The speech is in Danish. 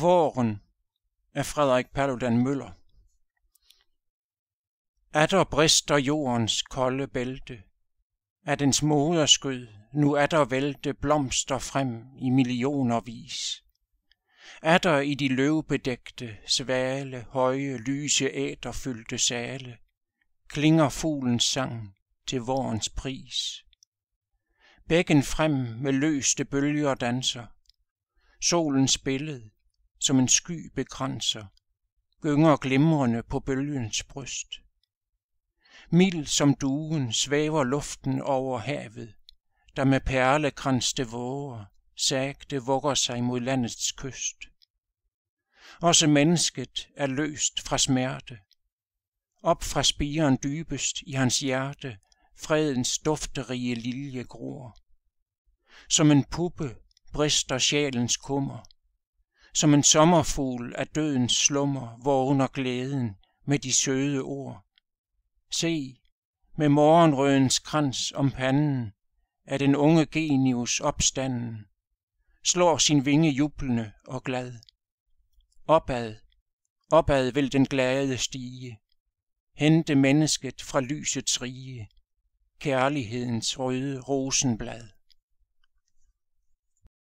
Våren af Frederik Paludan Møller. der brister jordens kolde bælte, er dens moderskød nu der vælte blomster frem i millioner Er der i de løvbedægte, svale, høje, lyse, æterfyldte sale, klinger fuglens sang til vårens pris. Bækken frem med løste bølger danser, solens billede som en sky begrænser, gynger glimrende på bølgens bryst. Mild som duen svæver luften over havet, der med perlekranste våger sagte vugger sig mod landets kyst. Også mennesket er løst fra smerte. Op fra spiren dybest i hans hjerte fredens dufterige lilje gror. Som en puppe brister sjælens kummer, som en sommerfugl af dødens slummer vågner glæden med de søde ord. Se, med morgenrødens krans om panden, er den unge genius opstanden, slår sin vinge jublende og glad. Opad, opad vil den glade stige, hente mennesket fra lysets rige, kærlighedens røde rosenblad.